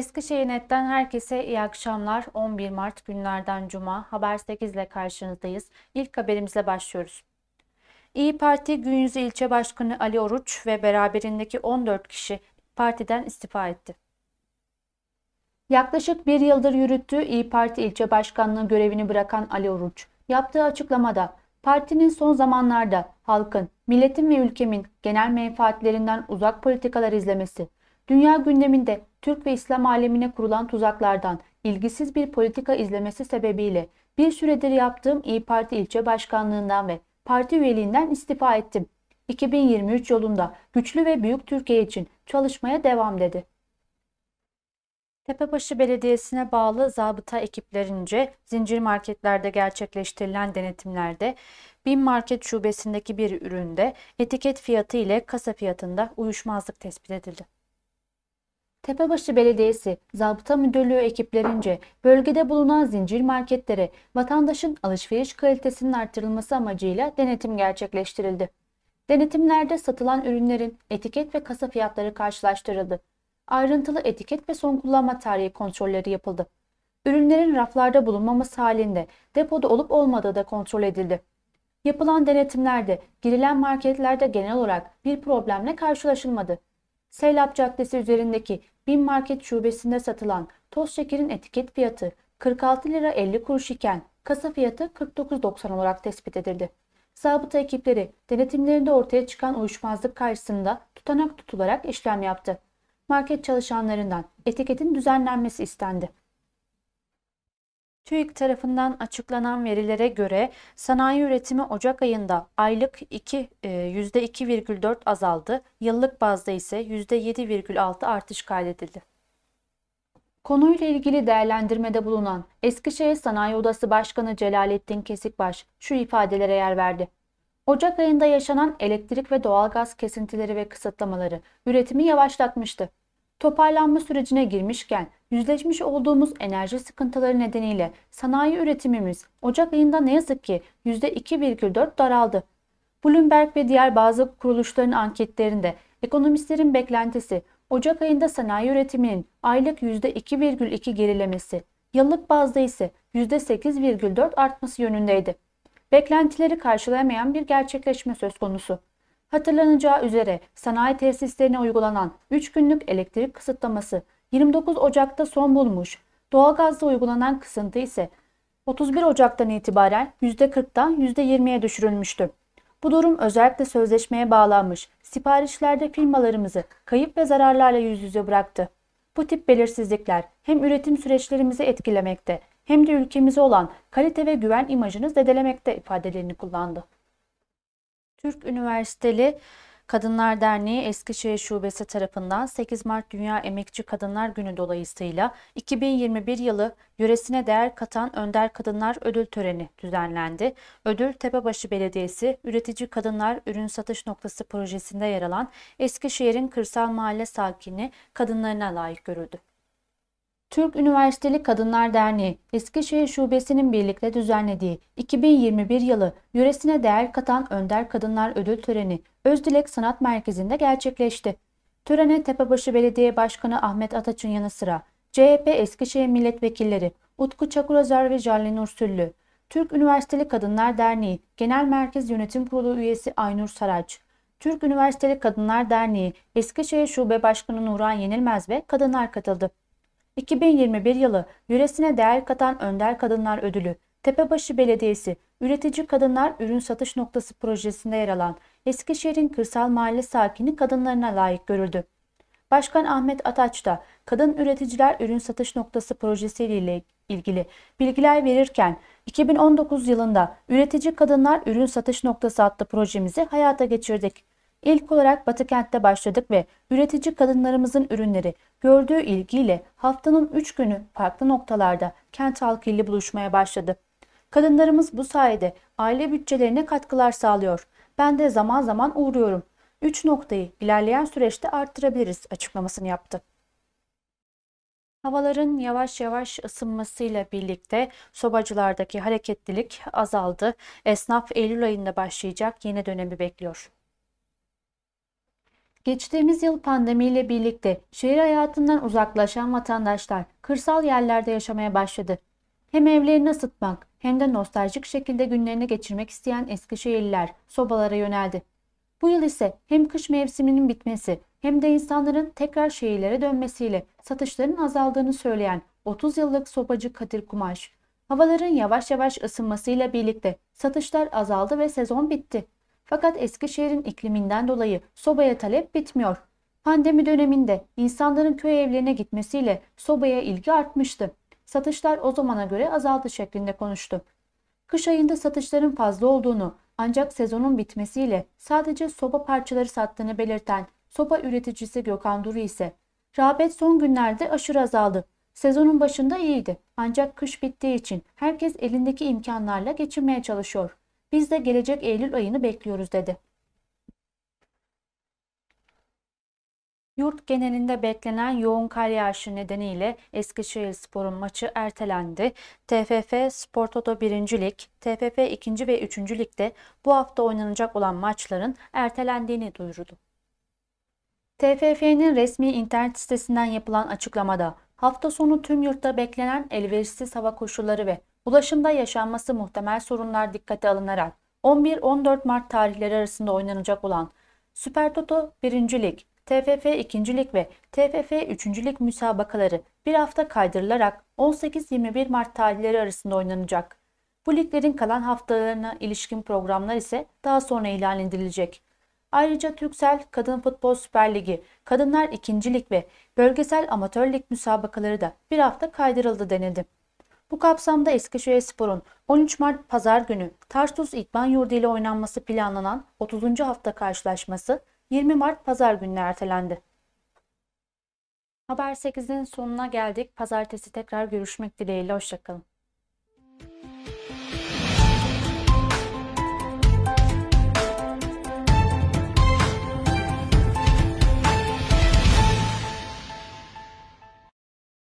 Eskişehir Net'ten herkese iyi akşamlar. 11 Mart günlerden Cuma. Haber 8 ile karşınızdayız. İlk haberimizle başlıyoruz. İyi Parti Günyüzü İlçe Başkanı Ali Oruç ve beraberindeki 14 kişi partiden istifa etti. Yaklaşık bir yıldır yürüttüğü İyi Parti ilçe başkanlığı görevini bırakan Ali Oruç, yaptığı açıklamada partinin son zamanlarda halkın, milletin ve ülkemin genel menfaatlerinden uzak politikalar izlemesi, Dünya gündeminde Türk ve İslam alemine kurulan tuzaklardan ilgisiz bir politika izlemesi sebebiyle bir süredir yaptığım İyi Parti ilçe başkanlığından ve parti üyeliğinden istifa ettim. 2023 yolunda güçlü ve büyük Türkiye için çalışmaya devam dedi. Tepebaşı Belediyesi'ne bağlı zabıta ekiplerince zincir marketlerde gerçekleştirilen denetimlerde Bin Market şubesindeki bir üründe etiket fiyatı ile kasa fiyatında uyuşmazlık tespit edildi. Tepebaşı Belediyesi Zabıta Müdürlüğü ekiplerince bölgede bulunan zincir marketlere vatandaşın alışveriş kalitesinin artırılması amacıyla denetim gerçekleştirildi. Denetimlerde satılan ürünlerin etiket ve kasa fiyatları karşılaştırıldı. Ayrıntılı etiket ve son kullanma tarihi kontrolleri yapıldı. Ürünlerin raflarda bulunmaması halinde depoda olup olmadığı da kontrol edildi. Yapılan denetimlerde girilen marketlerde genel olarak bir problemle karşılaşılmadı. Seylap Caddesi üzerindeki Bin Market şubesinde satılan toz şekerin etiket fiyatı 46 lira 50 kuruş iken kasa fiyatı 49.90 olarak tespit edildi. Zabıta ekipleri denetimlerinde ortaya çıkan uyuşmazlık karşısında tutanak tutularak işlem yaptı. Market çalışanlarından etiketin düzenlenmesi istendi. TÜİK tarafından açıklanan verilere göre sanayi üretimi Ocak ayında aylık %2,4 e, azaldı, yıllık bazda ise %7,6 artış kaydedildi. Konuyla ilgili değerlendirmede bulunan Eskişehir Sanayi Odası Başkanı Celalettin Kesikbaş şu ifadelere yer verdi. Ocak ayında yaşanan elektrik ve doğalgaz kesintileri ve kısıtlamaları üretimi yavaşlatmıştı. Toparlanma sürecine girmişken yüzleşmiş olduğumuz enerji sıkıntıları nedeniyle sanayi üretimimiz Ocak ayında ne yazık ki %2,4 daraldı. Bloomberg ve diğer bazı kuruluşların anketlerinde ekonomistlerin beklentisi Ocak ayında sanayi üretiminin aylık %2,2 gerilemesi, yıllık bazda ise %8,4 artması yönündeydi. Beklentileri karşılayamayan bir gerçekleşme söz konusu. Hatırlanacağı üzere sanayi tesislerine uygulanan 3 günlük elektrik kısıtlaması 29 Ocak'ta son bulmuş. Doğalgazda uygulanan kısıntı ise 31 Ocak'tan itibaren %40'dan %20'ye düşürülmüştü. Bu durum özellikle sözleşmeye bağlanmış siparişlerde firmalarımızı kayıp ve zararlarla yüz yüze bıraktı. Bu tip belirsizlikler hem üretim süreçlerimizi etkilemekte hem de ülkemize olan kalite ve güven imajını zedelemekte ifadelerini kullandı. Türk Üniversiteli Kadınlar Derneği Eskişehir Şubesi tarafından 8 Mart Dünya Emekçi Kadınlar Günü dolayısıyla 2021 yılı yöresine değer katan Önder Kadınlar Ödül Töreni düzenlendi. Ödül Tepebaşı Belediyesi Üretici Kadınlar Ürün Satış Noktası projesinde yer alan Eskişehir'in kırsal mahalle sakini kadınlarına layık görüldü. Türk Üniversiteli Kadınlar Derneği Eskişehir Şubesi'nin birlikte düzenlediği 2021 yılı yöresine değer katan Önder Kadınlar Ödül Töreni Özdilek Sanat Merkezi'nde gerçekleşti. Törene Tepebaşı Belediye Başkanı Ahmet Ataç'ın yanı sıra CHP Eskişehir Milletvekilleri Utku Çakurazer ve Jale Nursüllü, Türk Üniversiteli Kadınlar Derneği Genel Merkez Yönetim Kurulu üyesi Aynur Saraç, Türk Üniversiteli Kadınlar Derneği Eskişehir Şube Başkanı Nuran Yenilmez ve kadınlar katıldı. 2021 yılı yüresine değer katan Önder Kadınlar Ödülü, Tepebaşı Belediyesi, Üretici Kadınlar Ürün Satış Noktası projesinde yer alan Eskişehir'in kırsal mahalle sakini kadınlarına layık görüldü. Başkan Ahmet Ataç da Kadın Üreticiler Ürün Satış Noktası projesi ile ilgili bilgiler verirken 2019 yılında Üretici Kadınlar Ürün Satış Noktası adlı projemizi hayata geçirdik. İlk olarak Batı Kent'te başladık ve üretici kadınlarımızın ürünleri gördüğü ilgiyle haftanın 3 günü farklı noktalarda kent halkıyla buluşmaya başladı. Kadınlarımız bu sayede aile bütçelerine katkılar sağlıyor. Ben de zaman zaman uğruyorum. 3 noktayı ilerleyen süreçte arttırabiliriz açıklamasını yaptı. Havaların yavaş yavaş ısınmasıyla birlikte sobacılardaki hareketlilik azaldı. Esnaf Eylül ayında başlayacak yeni dönemi bekliyor. Geçtiğimiz yıl pandemiyle birlikte şehir hayatından uzaklaşan vatandaşlar kırsal yerlerde yaşamaya başladı. Hem evlerini ısıtmak hem de nostaljik şekilde günlerini geçirmek isteyen eski şehirler, sobalara yöneldi. Bu yıl ise hem kış mevsiminin bitmesi hem de insanların tekrar şehirlere dönmesiyle satışların azaldığını söyleyen 30 yıllık sobacı Kadir Kumaş, havaların yavaş yavaş ısınmasıyla birlikte satışlar azaldı ve sezon bitti fakat Eskişehir'in ikliminden dolayı sobaya talep bitmiyor. Pandemi döneminde insanların köy evlerine gitmesiyle sobaya ilgi artmıştı. Satışlar o zamana göre azaldı şeklinde konuştu. Kış ayında satışların fazla olduğunu ancak sezonun bitmesiyle sadece soba parçaları sattığını belirten soba üreticisi Gökhan Duru ise rağbet son günlerde aşırı azaldı. Sezonun başında iyiydi ancak kış bittiği için herkes elindeki imkanlarla geçinmeye çalışıyor. Biz de gelecek Eylül ayını bekliyoruz dedi. Yurt genelinde beklenen yoğun kar yağışı nedeniyle Eskişehir Spor'un maçı ertelendi. TFF Spor Toto 1. Lig, TFF 2. ve 3. Lig'de bu hafta oynanacak olan maçların ertelendiğini duyurdu. TFF'nin resmi internet sitesinden yapılan açıklamada hafta sonu tüm yurtta beklenen elverişsiz hava koşulları ve Ulaşımda yaşanması muhtemel sorunlar dikkate alınarak 11-14 Mart tarihleri arasında oynanacak olan Süper Toto 1. Lig, TFF 2. Lig ve TFF 3. Lig müsabakaları bir hafta kaydırılarak 18-21 Mart tarihleri arasında oynanacak. Bu liglerin kalan haftalarına ilişkin programlar ise daha sonra ilan edilecek. Ayrıca Türksel Kadın Futbol Süper Ligi, Kadınlar 2. Lig ve Bölgesel Amatör Lig müsabakaları da bir hafta kaydırıldı denildi. Bu kapsamda Eskişehirspor'un 13 Mart Pazar günü Tarsus İdman Yurdu ile oynanması planlanan 30. hafta karşılaşması 20 Mart Pazar gününe ertelendi. Haber 8'in sonuna geldik. Pazartesi tekrar görüşmek dileğiyle. Hoşçakalın.